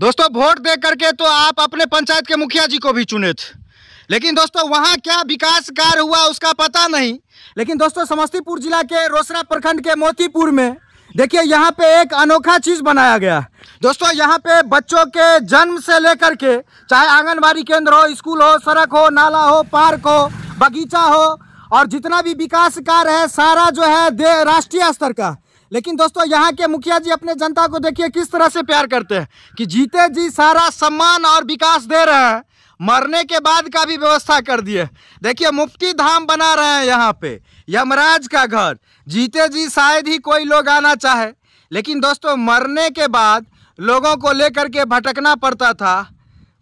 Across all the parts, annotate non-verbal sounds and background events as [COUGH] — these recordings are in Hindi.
दोस्तों वोट दे करके तो आप अपने पंचायत के मुखिया जी को भी चुने थे लेकिन दोस्तों वहाँ क्या विकास कार्य हुआ उसका पता नहीं लेकिन दोस्तों समस्तीपुर जिला के रोसड़ा प्रखंड के मोतीपुर में देखिए यहाँ पे एक अनोखा चीज़ बनाया गया दोस्तों यहाँ पे बच्चों के जन्म से लेकर के चाहे आंगनबाड़ी केंद्र हो स्कूल हो सड़क हो नाला हो पार्क हो बगीचा हो और जितना भी विकास कार्य है सारा जो है राष्ट्रीय स्तर का लेकिन दोस्तों यहाँ के मुखिया जी अपने जनता को देखिए किस तरह से प्यार करते हैं कि जीते जी सारा सम्मान और विकास दे रहे हैं मरने के बाद का भी व्यवस्था कर दिए देखिए मुफ्ती धाम बना रहे हैं यहाँ पे यमराज का घर जीते जी शायद ही कोई लोग आना चाहे लेकिन दोस्तों मरने के बाद लोगों को लेकर के भटकना पड़ता था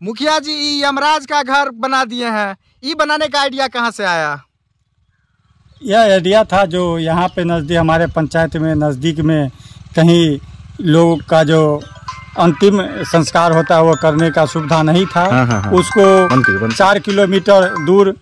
मुखिया जी यमराज का घर बना दिए हैं ये बनाने का आइडिया कहाँ से आया यह एरिया था जो यहाँ पे नज़दीक हमारे पंचायत में नज़दीक में कहीं लोग का जो अंतिम संस्कार होता है वो करने का सुविधा नहीं था हाँ हाँ हाँ। उसको चार किलोमीटर दूर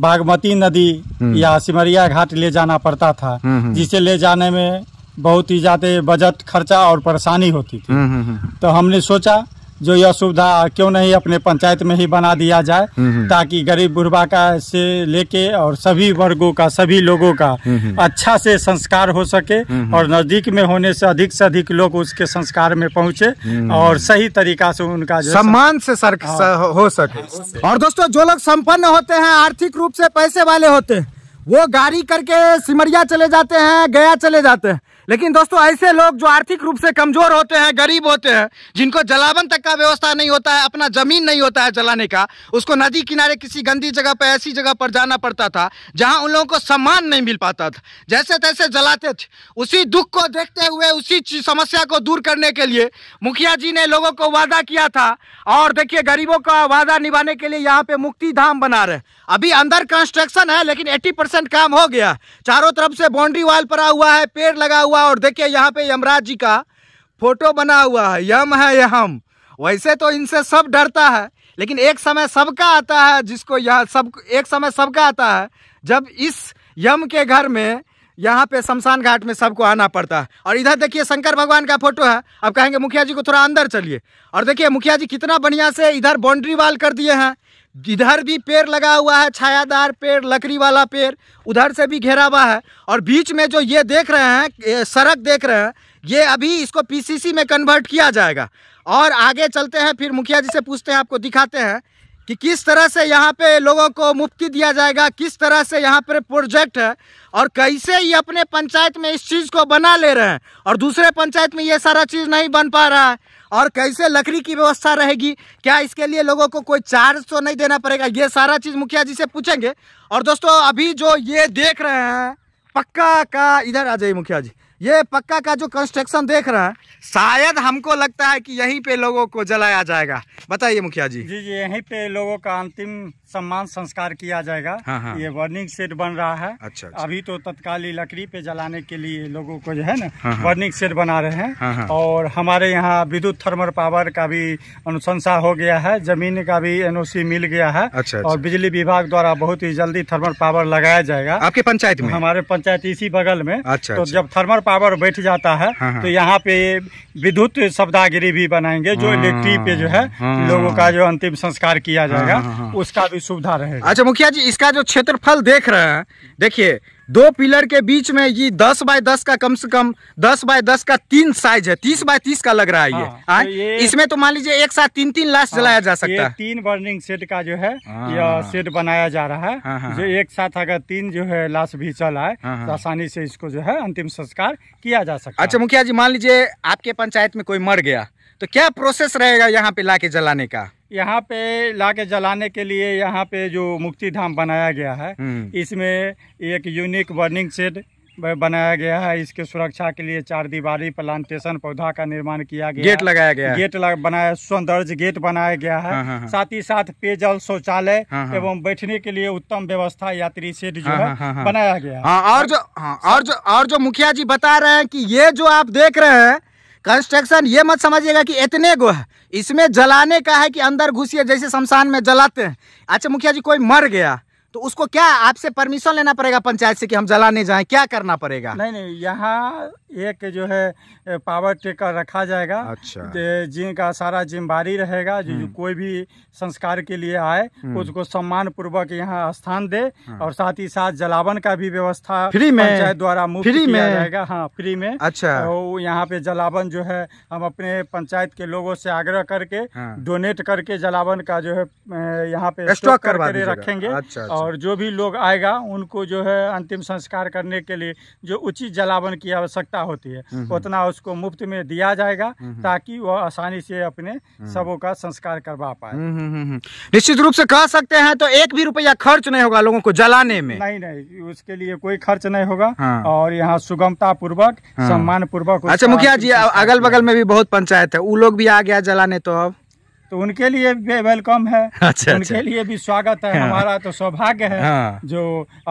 बागमती नदी हम्म। या सिमरिया घाट ले जाना पड़ता था हम्म, हम्म, जिसे ले जाने में बहुत ही ज़्यादा बजट खर्चा और परेशानी होती थी तो हमने सोचा जो यह सुविधा क्यों नहीं अपने पंचायत में ही बना दिया जाए हम्म, हम्म। ताकि गरीब बुढ़वा का से लेके और सभी वर्गों का सभी लोगों का हम्म, अच्छा से संस्कार हो सके और नजदीक में होने से अधिक से अधिक लोग उसके संस्कार में पहुंचे और सही तरीका से उनका सम्मान से सर हाँ। हो सके और दोस्तों जो लोग संपन्न होते हैं आर्थिक रूप से पैसे वाले होते हैं वो गाड़ी करके सिमरिया चले जाते हैं गया चले जाते हैं लेकिन दोस्तों ऐसे लोग जो आर्थिक रूप से कमजोर होते हैं गरीब होते हैं जिनको जलावन तक का व्यवस्था नहीं होता है अपना जमीन नहीं होता है जलाने का उसको नदी किनारे किसी गंदी जगह पर ऐसी जगह पर जाना पड़ता था जहां उन लोगों को सम्मान नहीं मिल पाता था जैसे तैसे जलाते थे उसी दुख को देखते हुए उसी समस्या को दूर करने के लिए मुखिया जी ने लोगों को वादा किया था और देखिए गरीबों का वादा निभाने के लिए यहाँ पे मुक्ति धाम बना रहे अभी अंदर कंस्ट्रक्शन है लेकिन 80 परसेंट काम हो गया चारों तरफ से बाउंड्री वाल पड़ा हुआ है पेड़ लगा हुआ और देखिए यहाँ पे यमराज जी का फोटो बना हुआ है यम है ये हम वैसे तो इनसे सब डरता है लेकिन एक समय सबका आता है जिसको यहाँ सब एक समय सबका आता है जब इस यम के घर में यहाँ पे शमशान घाट में सबको आना पड़ता है और इधर देखिए शंकर भगवान का फोटो है अब कहेंगे मुखिया जी को थोड़ा अंदर चलिए और देखिए मुखिया जी कितना बढ़िया से इधर बाउंड्री वाल कर दिए हैं इधर भी पेड़ लगा हुआ है छायादार पेड़ लकड़ी वाला पेड़ उधर से भी घेरा हुआ है और बीच में जो ये देख रहे हैं सड़क देख रहे हैं ये अभी इसको पीसीसी में कन्वर्ट किया जाएगा और आगे चलते हैं फिर मुखिया जी से पूछते हैं आपको दिखाते हैं कि किस तरह से यहाँ पे लोगों को मुफ्ती दिया जाएगा किस तरह से यहाँ पर प्रोजेक्ट है और कैसे ये अपने पंचायत में इस चीज़ को बना ले रहे हैं और दूसरे पंचायत में ये सारा चीज़ नहीं बन पा रहा है और कैसे लकड़ी की व्यवस्था रहेगी क्या इसके लिए लोगों को कोई चार्ज तो नहीं देना पड़ेगा ये सारा चीज़ मुखिया जी से पूछेंगे और दोस्तों अभी जो ये देख रहे हैं पक्का का इधर आ जाइए मुखिया जी ये पक्का का जो कंस्ट्रक्शन देख रहे हैं शायद हमको लगता है कि यहीं पे लोगों को जलाया जाएगा बताइए मुखिया जी जी जी यहीं पे लोगों का अंतिम सम्मान संस्कार किया जाएगा हाँ हाँ। ये बर्निंग सेट बन रहा है अच्छा, अच्छा। अभी तो तत्काली लकड़ी पे जलाने के लिए लोगों को जो है ना हाँ हाँ। बर्निंग सेट बना रहे हैं हाँ हाँ। और हमारे यहाँ विद्युत थर्मल पावर का भी अनुशंसा हो गया है जमीन का भी एन मिल गया है अच्छा, और अच्छा। बिजली विभाग द्वारा बहुत ही जल्दी थर्मल पावर लगाया जाएगा आपके पंचायत में हमारे पंचायत इसी बगल में अच्छा, तो जब थर्मल पावर बैठ जाता है हाँ, हाँ। तो यहाँ पे विद्युत शब्दागिरी भी बनाएंगे जो हाँ, इलेक्ट्री पे जो है लोगों का जो अंतिम संस्कार किया जाएगा उसका भी सुविधा रहेगा अच्छा मुखिया जी इसका जो क्षेत्रफल देख रहे हैं देखिए दो पिलर के बीच में ये दस बाय दस का कम से कम दस बाय दस का तीन साइज है तीस बाय तीस का लग रहा है हाँ, ये, तो हाँ, ये इसमें तो मान लीजिए एक साथ तीन तीन लाश हाँ, जलाया जा सकता है तीन बर्निंग सेट का जो है हाँ, यह सेट बनाया जा रहा है हाँ, जो एक साथ अगर तीन जो है लाश भी चलाए तो आसानी से इसको जो है अंतिम संस्कार किया जा सकता है अच्छा मुखिया जी मान लीजिए आपके पंचायत में कोई मर गया तो क्या प्रोसेस रहेगा यहाँ पे लाके जलाने का यहाँ पे ला के जलाने के लिए यहाँ पे जो मुक्ति धाम बनाया गया है हम्म। इसमें एक यूनिक बर्निंग सेट बनाया गया है इसके सुरक्षा के लिए चार दीवारी प्लांटेशन पौधा का निर्माण किया गया गेट लगाया गया गेट लग, बनाया सौंदर्य गेट बनाया गया है हाँ, हाँ हाँ। साथ ही साथ पेयजल शौचालय हाँ हाँ। एवं बैठने के लिए उत्तम व्यवस्था यात्री सेट जो हाँ है हाँ, हाँ, हाँ। बनाया गया है और जो और जो और जो मुखिया जी बता रहे हैं कि ये जो आप देख रहे हैं कंस्ट्रक्शन ये मत समझिएगा कि इतने गो है इसमें जलाने का है कि अंदर घुसिए जैसे शमशान में जलाते हैं अच्छा मुखिया जी कोई मर गया तो उसको क्या आपसे परमिशन लेना पड़ेगा पंचायत से कि हम जलाने जाएं क्या करना पड़ेगा नहीं नहीं यहाँ एक जो है पावर टेकर रखा जाएगा अच्छा जिम का सारा जिम्मेवारी रहेगा जो, हम्म। कोई भी संस्कार के लिए आए हम्म। उसको सम्मान पूर्वक यहाँ स्थान दे हाँ। और साथ ही साथ जलावन का भी व्यवस्था फ्री में पंचायत द्वारा मुफ्त फ्री में रहेगा हाँ फ्री में अच्छा तो यहाँ पे जलावन जो है हम अपने पंचायत के लोगों से आग्रह करके डोनेट हाँ। करके जलावन का जो है यहाँ पे स्टॉक रखेंगे अच्छा, अच्छा। और जो भी लोग आएगा उनको जो है अंतिम संस्कार करने के लिए जो उचित जलावन की आवश्यकता होती है हम्म, उतना उसको मुफ्त में दिया जाएगा हम्म, हम्म। ताकि वह आसानी से अपने हम्म। सबों का संस्कार करवा पाए निश्चित रूप से कह सकते हैं तो एक भी रुपया खर्च नहीं होगा लोगों को जलाने में नहीं नहीं उसके लिए कोई खर्च नहीं होगा हाँ। और यहाँ सुगमता पूर्वक हाँ। सम्मान पूर्वक अच्छा मुखिया जी अगल बगल में भी बहुत पंचायत है वो लोग भी आ गया जलाने तो अब तो उनके लिए भी वेलकम है [LAUGHS] अच्छा, तो अच्छा, उनके अच्छा। लिए भी स्वागत है हाँ। हमारा तो सौभाग्य है हाँ। जो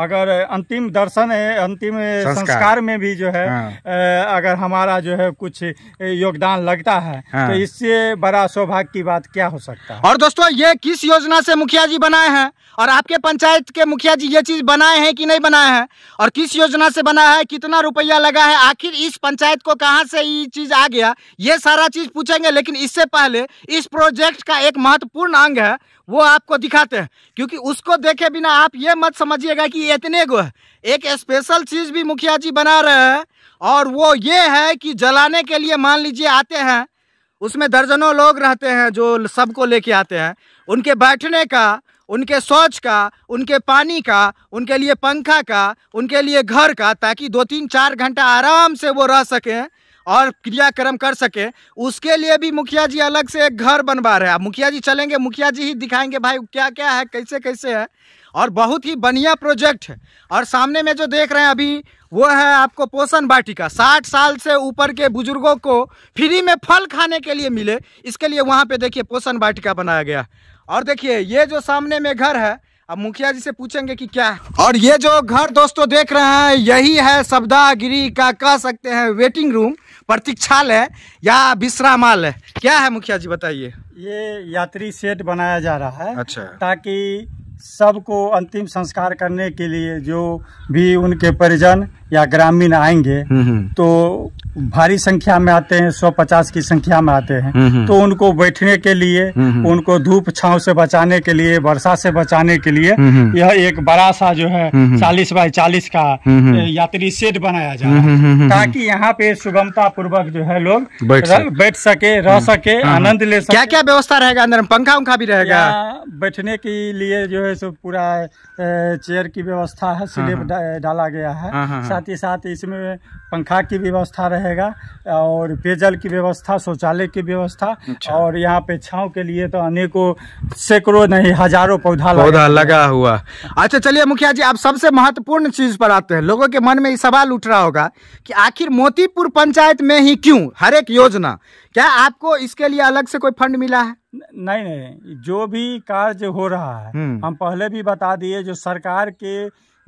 अगर अंतिम दर्शन अंतिम संस्कार, संस्कार में भी जो है हाँ। अगर हमारा जो है कुछ योगदान लगता है हाँ। तो इससे बड़ा सौभाग्य की बात क्या हो सकता है और दोस्तों ये किस योजना से मुखिया जी बनाए हैं और आपके पंचायत के मुखिया जी ये चीज बनाए हैं कि नहीं बनाए हैं और किस योजना से बना है कितना रुपया लगा है आखिर इस पंचायत को कहाँ से ये चीज आ गया ये सारा चीज पूछेंगे लेकिन इससे पहले इस प्रोजेक्ट टेक्स्ट का एक महत्वपूर्ण अंग है वो आपको दिखाते हैं क्योंकि उसको देखे बिना आप ये मत समझिएगा कि इतने गो है एक स्पेशल चीज़ भी मुखिया जी बना रहे हैं और वो ये है कि जलाने के लिए मान लीजिए आते हैं उसमें दर्जनों लोग रहते हैं जो सबको लेके आते हैं उनके बैठने का उनके शौच का उनके पानी का उनके लिए पंखा का उनके लिए घर का ताकि दो तीन चार घंटा आराम से वो रह सकें और क्रियाक्रम कर सके उसके लिए भी मुखिया जी अलग से एक घर बनवा रहे हैं मुखिया जी चलेंगे मुखिया जी ही दिखाएंगे भाई क्या क्या है कैसे कैसे है और बहुत ही बढ़िया प्रोजेक्ट है और सामने में जो देख रहे हैं अभी वो है आपको पोषण वाटिका साठ साल से ऊपर के बुजुर्गों को फ्री में फल खाने के लिए मिले इसके लिए वहाँ पे देखिए पोषण वाटिका बनाया गया और देखिए ये जो सामने में घर है अब मुखिया जी से पूछेंगे कि क्या और ये जो घर दोस्तों देख रहे हैं यही है सबदागिरी का कह सकते हैं वेटिंग रूम प्रतीक्षालय या विश्रामालय क्या है मुखिया जी बताइए ये यात्री सेट बनाया जा रहा है अच्छा ताकि सबको अंतिम संस्कार करने के लिए जो भी उनके परिजन या ग्रामीण आएंगे हम्म, हम्म। तो भारी संख्या में आते हैं सौ पचास की संख्या में आते हैं हम्म, हम्म। तो उनको बैठने के लिए हम्म, उनको धूप छांव से बचाने के लिए वर्षा से बचाने के लिए यह एक बड़ा सा जो है चालीस बाय चालीस का यात्री सेट बनाया जाए ताकि यहाँ पे सुगमता पूर्वक जो है लोग बैठ सके रह सके आनंद ले सके क्या क्या व्यवस्था रहेगा अंदर पंखा उंखा भी रहेगा बैठने के लिए जो है सो पूरा चेयर की व्यवस्था है स्लेब हाँ, हाँ। डाला गया है हाँ, साथ ही साथ इसमें पंखा की व्यवस्था रहे रहेगा और पेयजल की व्यवस्था शौचालय की व्यवस्था अच्छा। और यहाँ पे छाव के लिए तो अनेकों सैकड़ों नहीं हजारों पौधा पौधा लगा हुआ अच्छा चलिए मुखिया जी आप सबसे महत्वपूर्ण चीज पर आते हैं लोगों के मन में सवाल उठ रहा होगा कि आखिर मोतीपुर पंचायत में ही क्यों हर एक योजना क्या आपको इसके लिए अलग से कोई फंड मिला है नहीं नहीं जो भी कार्य हो रहा है हम्म। हम पहले भी बता दिए जो सरकार के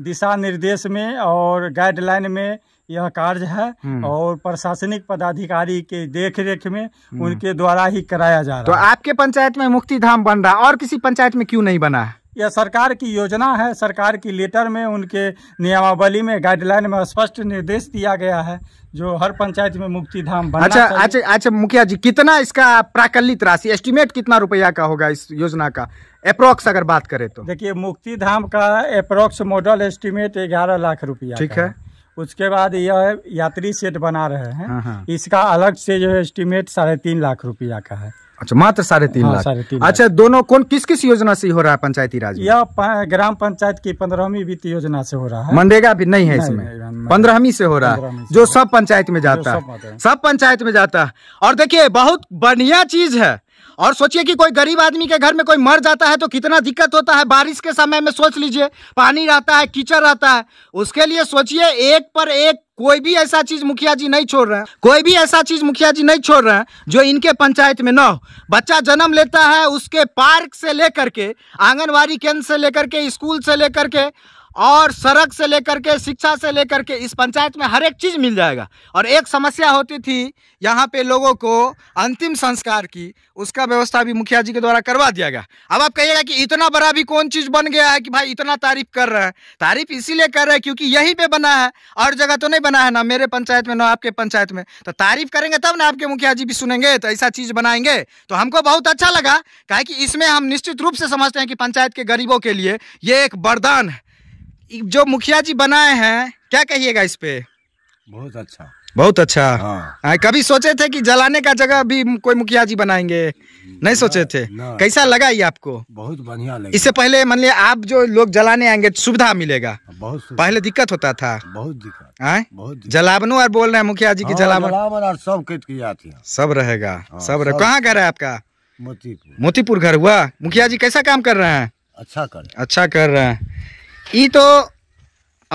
दिशा निर्देश में और गाइडलाइन में यह कार्य है हम्म। और प्रशासनिक पदाधिकारी के देख रेख में उनके द्वारा ही कराया जा तो रहा है तो आपके पंचायत में मुक्ति धाम बन रहा और किसी पंचायत में क्यों नहीं बना है यह सरकार की योजना है सरकार की लेटर में उनके नियमावली में गाइडलाइन में स्पष्ट निर्देश दिया गया है जो हर पंचायत में मुक्ति धाम बनना अच्छा अच्छा अच्छा मुखिया जी कितना इसका प्राकलित राशि एस्टिमेट कितना रुपया का होगा इस योजना का अप्रोक्स अगर बात करें तो देखिए मुक्ति धाम का अप्रोक्स मॉडल एस्टिमेट ग्यारह लाख रुपया ठीक है उसके बाद यह यात्री सेट बना रहे हैं हाँ, हाँ। इसका अलग से जो एस्टिमेट साढ़े तीन लाख रुपया का है अच्छा मात्र साढ़े तीन हाँ, साढ़े तीन अच्छा दोनों कौन किस किस योजना से हो रहा है पंचायती राज यह ग्राम पंचायत की पंद्रहवीं वित्त योजना से हो रहा है मनरेगा भी नहीं है नहीं, इसमें पंद्रहवीं से हो रहा है जो सब पंचायत में जाता है सब पंचायत में जाता है और देखिए बहुत बढ़िया चीज है और सोचिए कि कोई गरीब आदमी के घर में कोई मर जाता है तो कितना दिक्कत होता है बारिश के समय में सोच लीजिए पानी रहता है कीचड़ रहता है उसके लिए सोचिए एक पर एक कोई भी ऐसा चीज मुखिया जी नहीं छोड़ रहे हैं कोई भी ऐसा चीज मुखिया जी नहीं छोड़ रहे हैं जो इनके पंचायत में ना हो बच्चा जन्म लेता है उसके पार्क से लेकर के आंगनबाड़ी केंद्र से लेकर के स्कूल से लेकर के और सड़क से लेकर के शिक्षा से लेकर के इस पंचायत में हर एक चीज़ मिल जाएगा और एक समस्या होती थी यहाँ पे लोगों को अंतिम संस्कार की उसका व्यवस्था भी मुखिया जी के द्वारा करवा दिया गया अब आप कहिएगा कि इतना बड़ा भी कौन चीज़ बन गया है कि भाई इतना तारीफ कर रहे हैं तारीफ इसीलिए कर रहे हैं क्योंकि यहीं पर बना है और जगह तो नहीं बना है ना मेरे पंचायत में ना आपके पंचायत में तो तारीफ करेंगे तब ना आपके मुखिया जी भी सुनेंगे तो ऐसा चीज़ बनाएंगे तो हमको बहुत अच्छा लगा कहे कि इसमें हम निश्चित रूप से समझते हैं कि पंचायत के गरीबों के लिए ये एक वरदान है जो मुखिया जी बनाए हैं क्या कहिएगा इस पे बहुत अच्छा बहुत अच्छा हाँ।, हाँ। कभी सोचे थे कि जलाने का जगह भी कोई मुखिया जी बनाएंगे नहीं सोचे थे कैसा लगा ये आपको बहुत बढ़िया लगा इससे पहले मान लिया आप जो लोग जलाने आएंगे सुविधा मिलेगा बहुत पहले दिक्कत होता था बहुत दिक्कत हाँ? बहुत जलावनो और बोल रहे हैं मुखिया जी की हाँ, जलावन सब सब रहेगा सब कहाँ घर है आपका मोतीपुर मोतीपुर घर हुआ मुखिया जी कैसा काम कर रहे हैं अच्छा कर अच्छा कर रहे हैं ये तो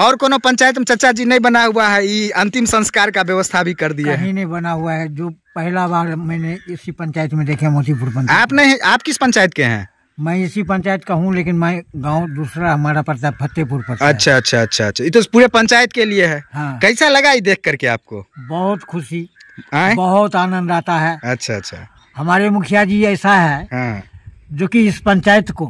और कोनो पंचायत में चचा जी नहीं बना हुआ है ये अंतिम संस्कार का व्यवस्था भी कर दिया है नहीं बना हुआ है जो पहला बार मैंने इसी पंचायत में देखे मोतीपुर पंचायत आपने आप किस पंचायत के हैं मैं इसी पंचायत का हूँ लेकिन मैं गांव दूसरा हमारा पड़ता है फतेहपुर पर अच्छा अच्छा अच्छा अच्छा ये तो पूरे पंचायत के लिए है हाँ। कैसा लगा ये देख करके आपको बहुत खुशी आए? बहुत आनंद आता है अच्छा अच्छा हमारे मुखिया जी ऐसा है हाँ। जो कि इस पंचायत को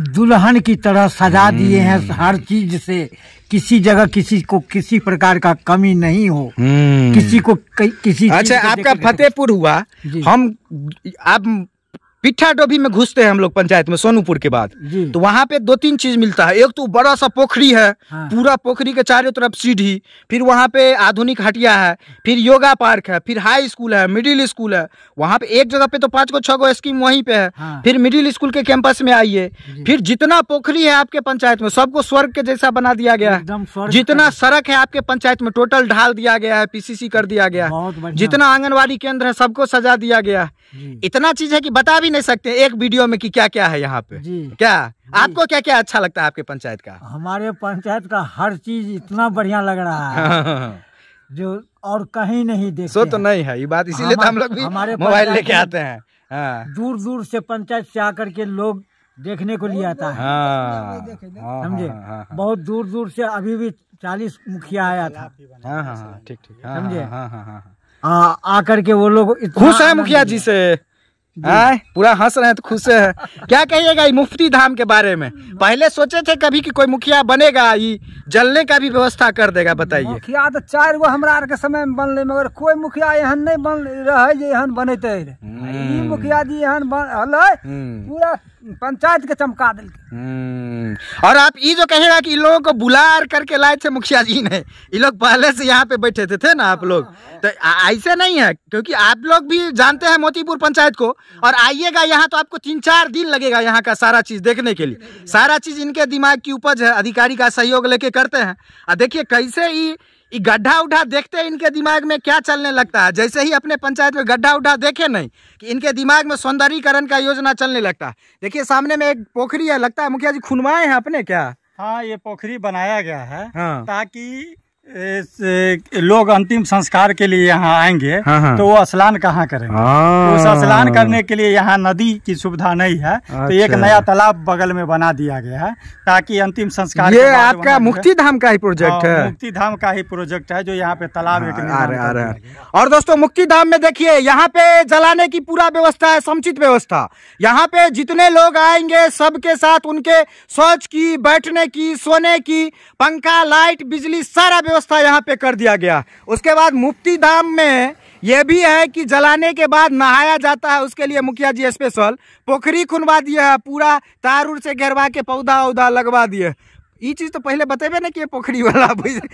दुल्हन की तरह सजा हम्म। दिए हैं हर चीज से किसी जगह किसी को किसी प्रकार का कमी नहीं हो हम्म। किसी को किसी अच्छा आपका फतेहपुर हुआ हम आप पिट्ठा डोभी में घुसते हैं हम लोग पंचायत में सोनूपुर के बाद तो वहाँ पे दो तीन चीज मिलता है एक तो बड़ा सा पोखरी है हाँ। पूरा पोखरी के चारों तरफ सीढ़ी फिर वहाँ पे आधुनिक हटिया है फिर योगा पार्क है फिर हाई स्कूल है मिडिल स्कूल है वहाँ पे एक जगह पे तो पांच को छह स्कीम वहीं पे है हाँ। फिर मिडिल स्कूल के कैंपस में आइए फिर जितना पोखरी है आपके पंचायत में सबको स्वर्ग के जैसा बना दिया गया है जितना सड़क है आपके पंचायत में टोटल ढाल दिया गया है पीसीसी कर दिया गया है जितना आंगनबाड़ी केंद्र है सबको सजा दिया गया है इतना चीज है की बता भी नहीं सकते एक वीडियो में कि क्या क्या है यहाँ पे जी क्या जी। आपको क्या क्या अच्छा लगता है आपके पंचायत का हमारे पंचायत का हर चीज इतना बढ़िया लग रहा है [LAUGHS] जो और कहीं नहीं देख सो तो नहीं है ये बात इसीलिए तो हम लोग भी [LAUGHS] मोबाइल लेके आते हैं हाँ। दूर दूर से पंचायत से आकर के लोग देखने को लिया आता है हाँ। हाँ, समझे बहुत दूर दूर से अभी भी चालीस मुखिया आया था ठीक ठीक समझे आकर के वो लोग खुश है मुखिया जी से आए पूरा हंस रहे हैं तो खुश है क्या कहिएगा मुफ्ती धाम के बारे में पहले सोचे थे कभी कि कोई मुखिया बनेगा ये जलने का भी व्यवस्था कर देगा बताइए मुखिया तो चार गो हमारा के समय में बनले मगर कोई मुखिया एहन नहीं बन रहे जे एहन बनते हम्म। मुखिया जी एहन बन हम्म। पूरा पंचायत के चमका दिल के हम्म। और आप ये जो कहेगा कि इन लोगों को बुला करके लाए थे मुखिया जी ने ये लोग पहले से यहाँ पे बैठे थे, थे ना आप लोग हाँ, हाँ। तो ऐसे नहीं है क्योंकि आप लोग भी जानते हैं मोतीपुर पंचायत को और आइएगा यहाँ तो आपको तीन चार दिन लगेगा यहाँ का सारा चीज देखने के लिए सारा चीज इनके दिमाग की उपज है अधिकारी का सहयोग लेके करते हैं और देखिए कैसे ही ये गड्ढा उड्ढा देखते हैं इनके दिमाग में क्या चलने लगता है जैसे ही अपने पंचायत में गड्ढा उड्ढा देखे नहीं कि इनके दिमाग में सौंदर्यीकरण का योजना चलने लगता है देखिए सामने में एक पोखरी है लगता है मुखिया जी खुनवाए हैं अपने क्या हाँ ये पोखरी बनाया गया है हाँ। ताकि लोग अंतिम संस्कार के लिए यहाँ आएंगे हाँ हाँ। तो वो स्नान कहाँ करेंगे हाँ। उस स्नान करने के लिए यहाँ नदी की सुविधा नहीं है अच्छा। तो एक अच्छा। नया तालाब बगल में बना दिया गया है ताकि अंतिम संस्कार ये आपका मुक्ति धाम का ही प्रोजेक्ट हाँ, है मुक्ति धाम का ही प्रोजेक्ट है जो यहाँ पे तालाब हाँ, एक और दोस्तों मुक्ति धाम में देखिए यहाँ पे जलाने की पूरा व्यवस्था है समुचित व्यवस्था यहाँ पे जितने लोग आएंगे सबके साथ उनके शौच की बैठने की सोने की पंखा लाइट बिजली सारा व्यवस्था यहाँ पे कर दिया गया उसके बाद मुफ्ती धाम में यह भी है कि जलाने के बाद नहाया जाता है उसके लिए मुखिया जी स्पेशल पोखरी खुनवा दिया है पूरा तार से घेरवा के पौधा उधा लगवा दिए ये चीज़ तो पहले बतेबे ना कि ये पोखरी वाला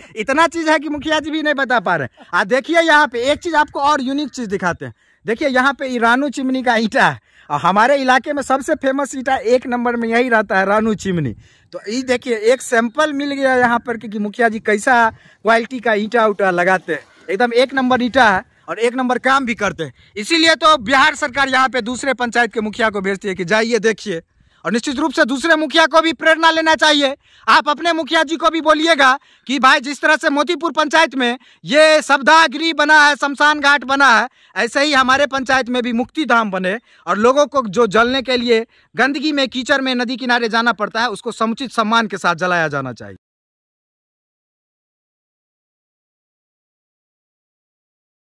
[LAUGHS] इतना चीज़ है कि मुखिया जी भी नहीं बता पा रहे आ देखिए यहाँ पे एक चीज़ आपको और यूनिक चीज़ दिखाते हैं देखिए यहाँ पे रानू चिमनी का ईटा है और हमारे इलाके में सबसे फेमस ईटा एक नंबर में यही रहता है रानू चिमनी तो ये देखिए एक सैंपल मिल गया यहाँ पर कि मुखिया जी कैसा क्वालिटी का ईटा उटा लगाते हैं एकदम एक नंबर ईटा है और एक नंबर काम भी करते हैं इसीलिए तो बिहार सरकार यहाँ पे दूसरे पंचायत के मुखिया को भेजती है कि जाइए देखिए और निश्चित रूप से दूसरे मुखिया को भी प्रेरणा लेना चाहिए आप अपने मुखिया जी को भी बोलिएगा कि भाई जिस तरह से मोतीपुर पंचायत में ये शब्दागिरी बना है शमशान घाट बना है ऐसे ही हमारे पंचायत में भी मुक्ति धाम बने और लोगों को जो जलने के लिए गंदगी में कीचड़ में नदी किनारे जाना पड़ता है उसको समुचित सम्मान के साथ जलाया जाना चाहिए